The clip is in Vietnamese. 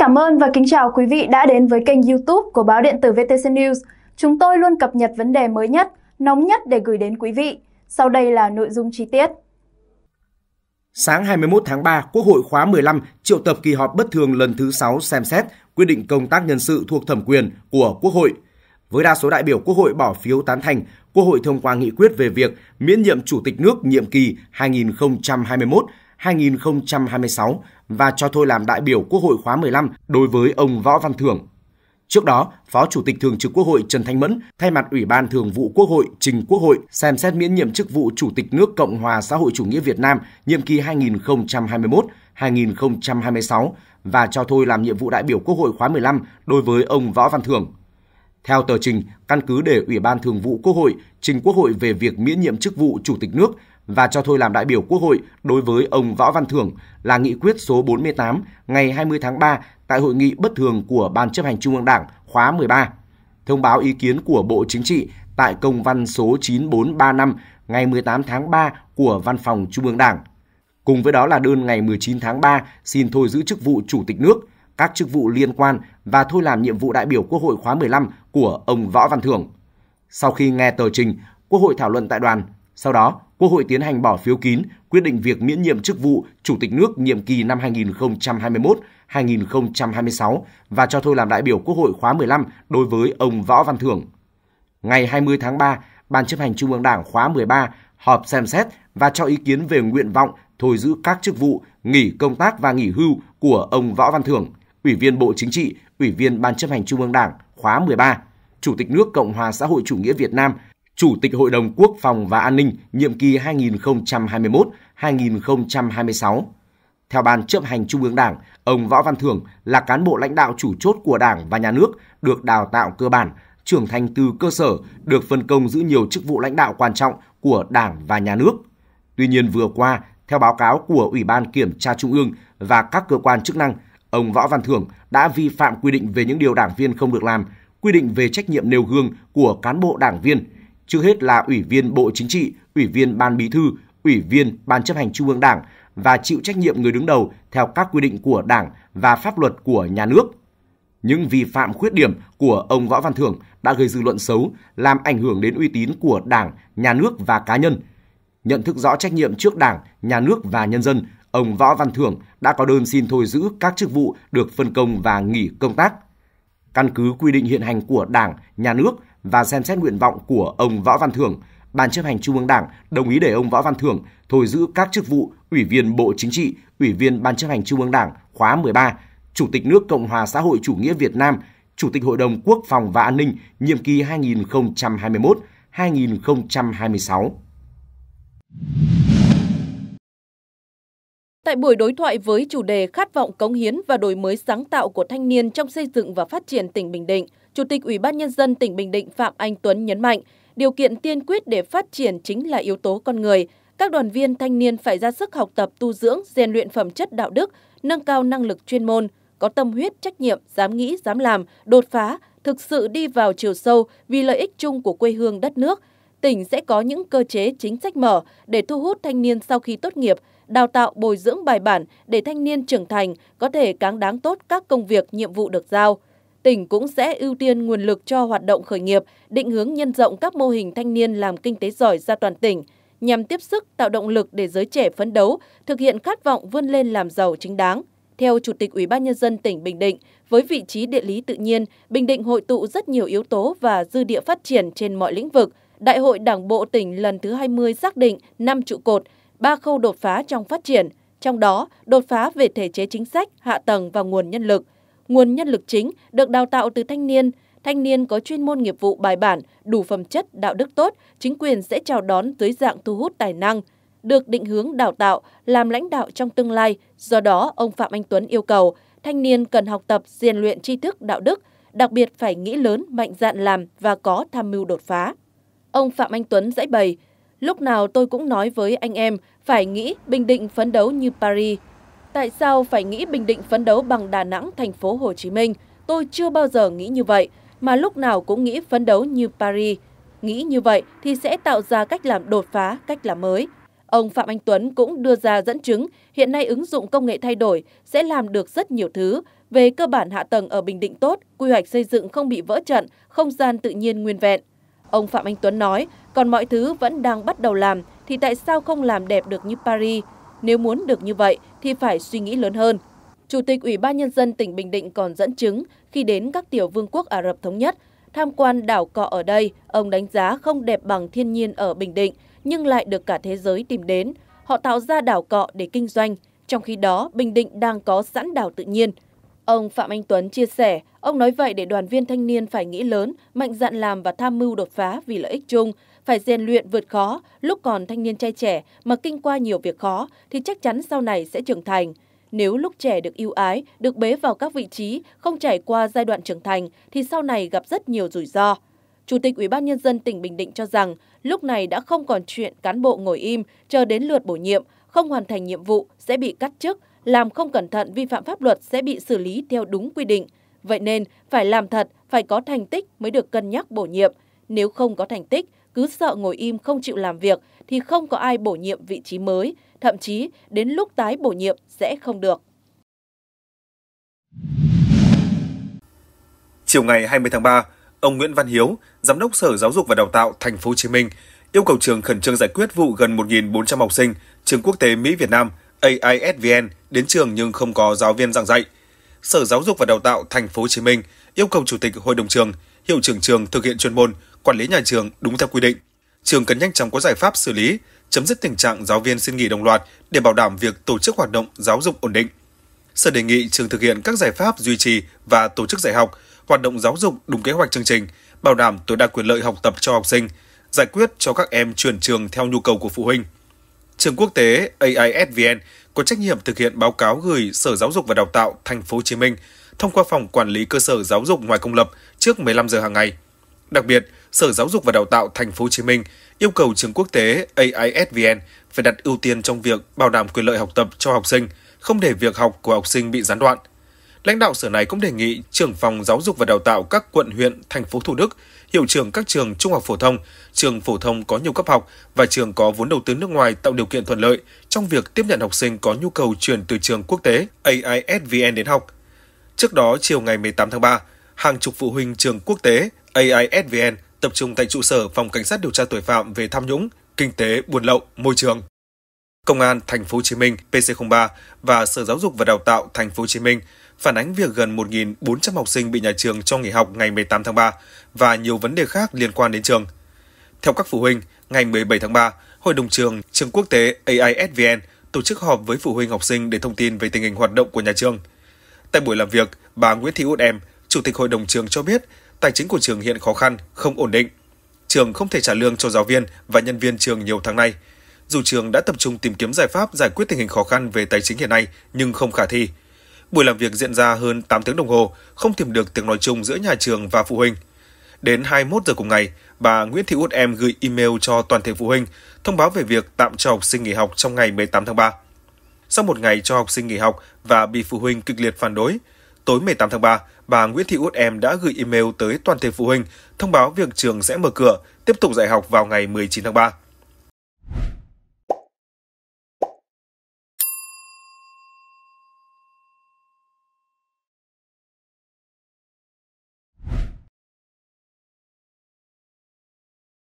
cảm ơn và kính chào quý vị đã đến với kênh youtube của báo điện tử VTC News. Chúng tôi luôn cập nhật vấn đề mới nhất, nóng nhất để gửi đến quý vị. Sau đây là nội dung chi tiết. Sáng 21 tháng 3, Quốc hội khóa 15 triệu tập kỳ họp bất thường lần thứ 6 xem xét quyết định công tác nhân sự thuộc thẩm quyền của Quốc hội. Với đa số đại biểu Quốc hội bỏ phiếu tán thành, Quốc hội thông qua nghị quyết về việc miễn nhiệm Chủ tịch nước nhiệm kỳ 2021. 2026 và cho thôi làm đại biểu Quốc hội khóa 15 đối với ông Võ Văn Thưởng. Trước đó, Phó Chủ tịch Thường trực Quốc hội Trần Thanh Mẫn thay mặt Ủy ban Thường vụ Quốc hội trình Quốc hội xem xét miễn nhiệm chức vụ Chủ tịch nước Cộng hòa xã hội chủ nghĩa Việt Nam nhiệm kỳ 2021-2026 và cho thôi làm nhiệm vụ đại biểu Quốc hội khóa 15 đối với ông Võ Văn Thưởng. Theo tờ trình, căn cứ để Ủy ban Thường vụ Quốc hội trình Quốc hội về việc miễn nhiệm chức vụ Chủ tịch nước và cho thôi làm đại biểu Quốc hội đối với ông Võ Văn Thưởng là nghị quyết số 48 ngày 20 tháng 3 tại hội nghị bất thường của Ban chấp hành Trung ương Đảng khóa 13. Thông báo ý kiến của Bộ Chính trị tại công văn số 9435 ngày 18 tháng 3 của Văn phòng Trung ương Đảng. Cùng với đó là đơn ngày 19 tháng 3 xin thôi giữ chức vụ Chủ tịch nước, các chức vụ liên quan và thôi làm nhiệm vụ đại biểu Quốc hội khóa 15 của ông Võ Văn Thưởng. Sau khi nghe tờ trình, Quốc hội thảo luận tại đoàn, sau đó Quốc hội tiến hành bỏ phiếu kín quyết định việc miễn nhiệm chức vụ Chủ tịch nước nhiệm kỳ năm 2021-2026 và cho thôi làm đại biểu Quốc hội khóa 15 đối với ông Võ Văn Thưởng. Ngày 20 tháng 3, Ban chấp hành Trung ương Đảng khóa 13 họp xem xét và cho ý kiến về nguyện vọng thôi giữ các chức vụ nghỉ công tác và nghỉ hưu của ông Võ Văn Thưởng, Ủy viên Bộ Chính trị, Ủy viên Ban chấp hành Trung ương Đảng khóa 13, Chủ tịch nước Cộng hòa xã hội chủ nghĩa Việt Nam – Chủ tịch Hội đồng Quốc phòng và An ninh nhiệm kỳ 2021-2026. Theo Ban chấp hành Trung ương Đảng, ông Võ Văn Thưởng là cán bộ lãnh đạo chủ chốt của Đảng và Nhà nước, được đào tạo cơ bản, trưởng thành từ cơ sở, được phân công giữ nhiều chức vụ lãnh đạo quan trọng của Đảng và Nhà nước. Tuy nhiên vừa qua, theo báo cáo của Ủy ban Kiểm tra Trung ương và các cơ quan chức năng, ông Võ Văn Thưởng đã vi phạm quy định về những điều đảng viên không được làm, quy định về trách nhiệm nêu gương của cán bộ đảng viên – trước hết là Ủy viên Bộ Chính trị, Ủy viên Ban Bí thư, Ủy viên Ban chấp hành Trung ương Đảng và chịu trách nhiệm người đứng đầu theo các quy định của Đảng và pháp luật của nhà nước. Những vi phạm khuyết điểm của ông Võ Văn Thưởng đã gây dư luận xấu, làm ảnh hưởng đến uy tín của Đảng, nhà nước và cá nhân. Nhận thức rõ trách nhiệm trước Đảng, nhà nước và nhân dân, ông Võ Văn Thưởng đã có đơn xin thôi giữ các chức vụ được phân công và nghỉ công tác. Căn cứ quy định hiện hành của Đảng, nhà nước và xem xét nguyện vọng của ông Võ Văn Thưởng, Ban chấp hành Trung ương Đảng đồng ý để ông Võ Văn Thưởng thôi giữ các chức vụ Ủy viên Bộ Chính trị, Ủy viên Ban chấp hành Trung ương Đảng khóa 13, Chủ tịch nước Cộng hòa xã hội chủ nghĩa Việt Nam, Chủ tịch Hội đồng Quốc phòng và An ninh nhiệm kỳ 2021-2026. Tại buổi đối thoại với chủ đề khát vọng cống hiến và đổi mới sáng tạo của thanh niên trong xây dựng và phát triển tỉnh Bình Định, Chủ tịch Ủy ban Nhân dân tỉnh Bình Định Phạm Anh Tuấn nhấn mạnh, điều kiện tiên quyết để phát triển chính là yếu tố con người. Các đoàn viên thanh niên phải ra sức học tập tu dưỡng, rèn luyện phẩm chất đạo đức, nâng cao năng lực chuyên môn, có tâm huyết, trách nhiệm, dám nghĩ, dám làm, đột phá, thực sự đi vào chiều sâu vì lợi ích chung của quê hương đất nước. Tỉnh sẽ có những cơ chế chính sách mở để thu hút thanh niên sau khi tốt nghiệp, đào tạo bồi dưỡng bài bản để thanh niên trưởng thành có thể cáng đáng tốt các công việc, nhiệm vụ được giao. Tỉnh cũng sẽ ưu tiên nguồn lực cho hoạt động khởi nghiệp, định hướng nhân rộng các mô hình thanh niên làm kinh tế giỏi ra toàn tỉnh, nhằm tiếp sức tạo động lực để giới trẻ phấn đấu, thực hiện khát vọng vươn lên làm giàu chính đáng. Theo Chủ tịch Ủy ban Nhân dân tỉnh Bình Định, với vị trí địa lý tự nhiên, Bình Định hội tụ rất nhiều yếu tố và dư địa phát triển trên mọi lĩnh vực. Đại hội Đảng Bộ tỉnh lần thứ 20 xác định 5 trụ cột – ba khâu đột phá trong phát triển, trong đó đột phá về thể chế chính sách, hạ tầng và nguồn nhân lực. Nguồn nhân lực chính được đào tạo từ thanh niên, thanh niên có chuyên môn nghiệp vụ bài bản, đủ phẩm chất, đạo đức tốt, chính quyền sẽ chào đón dưới dạng thu hút tài năng, được định hướng đào tạo làm lãnh đạo trong tương lai. Do đó, ông Phạm Anh Tuấn yêu cầu thanh niên cần học tập rèn luyện tri thức đạo đức, đặc biệt phải nghĩ lớn, mạnh dạn làm và có tham mưu đột phá. Ông Phạm Anh Tuấn giải bày, Lúc nào tôi cũng nói với anh em phải nghĩ Bình Định phấn đấu như Paris. Tại sao phải nghĩ Bình Định phấn đấu bằng Đà Nẵng, thành phố Hồ Chí Minh? Tôi chưa bao giờ nghĩ như vậy, mà lúc nào cũng nghĩ phấn đấu như Paris. Nghĩ như vậy thì sẽ tạo ra cách làm đột phá, cách làm mới. Ông Phạm Anh Tuấn cũng đưa ra dẫn chứng hiện nay ứng dụng công nghệ thay đổi sẽ làm được rất nhiều thứ. Về cơ bản hạ tầng ở Bình Định tốt, quy hoạch xây dựng không bị vỡ trận, không gian tự nhiên nguyên vẹn. Ông Phạm Anh Tuấn nói, còn mọi thứ vẫn đang bắt đầu làm thì tại sao không làm đẹp được như Paris? Nếu muốn được như vậy thì phải suy nghĩ lớn hơn. Chủ tịch Ủy ban Nhân dân tỉnh Bình Định còn dẫn chứng khi đến các tiểu vương quốc Ả Rập Thống Nhất, tham quan đảo cọ ở đây, ông đánh giá không đẹp bằng thiên nhiên ở Bình Định nhưng lại được cả thế giới tìm đến. Họ tạo ra đảo cọ để kinh doanh, trong khi đó Bình Định đang có sẵn đảo tự nhiên – Ông Phạm Anh Tuấn chia sẻ, ông nói vậy để đoàn viên thanh niên phải nghĩ lớn, mạnh dạn làm và tham mưu đột phá vì lợi ích chung, phải rèn luyện vượt khó, lúc còn thanh niên trai trẻ mà kinh qua nhiều việc khó thì chắc chắn sau này sẽ trưởng thành. Nếu lúc trẻ được yêu ái, được bế vào các vị trí, không trải qua giai đoạn trưởng thành thì sau này gặp rất nhiều rủi ro. Chủ tịch Ủy ban nhân dân tỉnh Bình Định cho rằng, lúc này đã không còn chuyện cán bộ ngồi im chờ đến lượt bổ nhiệm, không hoàn thành nhiệm vụ sẽ bị cắt chức làm không cẩn thận vi phạm pháp luật sẽ bị xử lý theo đúng quy định. Vậy nên, phải làm thật, phải có thành tích mới được cân nhắc bổ nhiệm. Nếu không có thành tích, cứ sợ ngồi im không chịu làm việc thì không có ai bổ nhiệm vị trí mới, thậm chí đến lúc tái bổ nhiệm sẽ không được. Chiều ngày 20 tháng 3, ông Nguyễn Văn Hiếu, giám đốc Sở Giáo dục và Đào tạo Thành phố Hồ Chí Minh, yêu cầu trường khẩn trương giải quyết vụ gần 1.400 học sinh trường quốc tế Mỹ Việt Nam AISVN đến trường nhưng không có giáo viên giảng dạy. Sở Giáo dục và Đào tạo Thành phố Hồ Chí Minh yêu cầu chủ tịch hội đồng trường, hiệu trưởng trường thực hiện chuyên môn, quản lý nhà trường đúng theo quy định. Trường cần nhanh chóng có giải pháp xử lý, chấm dứt tình trạng giáo viên xin nghỉ đồng loạt để bảo đảm việc tổ chức hoạt động giáo dục ổn định. Sở đề nghị trường thực hiện các giải pháp duy trì và tổ chức dạy học, hoạt động giáo dục đúng kế hoạch chương trình, bảo đảm tối đa quyền lợi học tập cho học sinh, giải quyết cho các em chuyển trường theo nhu cầu của phụ huynh trường quốc tế AISVN có trách nhiệm thực hiện báo cáo gửi Sở Giáo dục và Đào tạo Thành phố Hồ Chí Minh thông qua phòng quản lý cơ sở giáo dục ngoài công lập trước 15 giờ hàng ngày. Đặc biệt, Sở Giáo dục và Đào tạo Thành phố Hồ Chí Minh yêu cầu trường quốc tế AISVN phải đặt ưu tiên trong việc bảo đảm quyền lợi học tập cho học sinh, không để việc học của học sinh bị gián đoạn. Lãnh đạo sở này cũng đề nghị trưởng phòng giáo dục và đào tạo các quận huyện, thành phố Thủ Đức hiệu trưởng các trường trung học phổ thông, trường phổ thông có nhiều cấp học và trường có vốn đầu tư nước ngoài tạo điều kiện thuận lợi trong việc tiếp nhận học sinh có nhu cầu chuyển từ trường quốc tế AISVN đến học. Trước đó, chiều ngày 18 tháng 3, hàng chục phụ huynh trường quốc tế AISVN tập trung tại trụ sở Phòng Cảnh sát điều tra tội phạm về tham nhũng, kinh tế, buôn lậu, môi trường. Công an Thành phố Hồ Chí Minh PC03 và Sở Giáo dục và Đào tạo Thành phố Hồ Chí Minh phản ánh việc gần 1.400 học sinh bị nhà trường cho nghỉ học ngày 18 tháng 3 và nhiều vấn đề khác liên quan đến trường. Theo các phụ huynh, ngày 17 tháng 3, Hội đồng trường Trường Quốc tế AISVN tổ chức họp với phụ huynh học sinh để thông tin về tình hình hoạt động của nhà trường. Tại buổi làm việc, bà Nguyễn Thị Út Em, Chủ tịch Hội đồng trường cho biết tài chính của trường hiện khó khăn, không ổn định. Trường không thể trả lương cho giáo viên và nhân viên trường nhiều tháng nay – dù trường đã tập trung tìm kiếm giải pháp giải quyết tình hình khó khăn về tài chính hiện nay nhưng không khả thi. Buổi làm việc diễn ra hơn 8 tiếng đồng hồ, không tìm được tiếng nói chung giữa nhà trường và phụ huynh. Đến 21 giờ cùng ngày, bà Nguyễn Thị Út Em gửi email cho toàn thể phụ huynh thông báo về việc tạm cho học sinh nghỉ học trong ngày 18 tháng 3. Sau một ngày cho học sinh nghỉ học và bị phụ huynh kịch liệt phản đối, tối 18 tháng 3, bà Nguyễn Thị Út Em đã gửi email tới toàn thể phụ huynh thông báo việc trường sẽ mở cửa, tiếp tục dạy học vào ngày 19 tháng 3.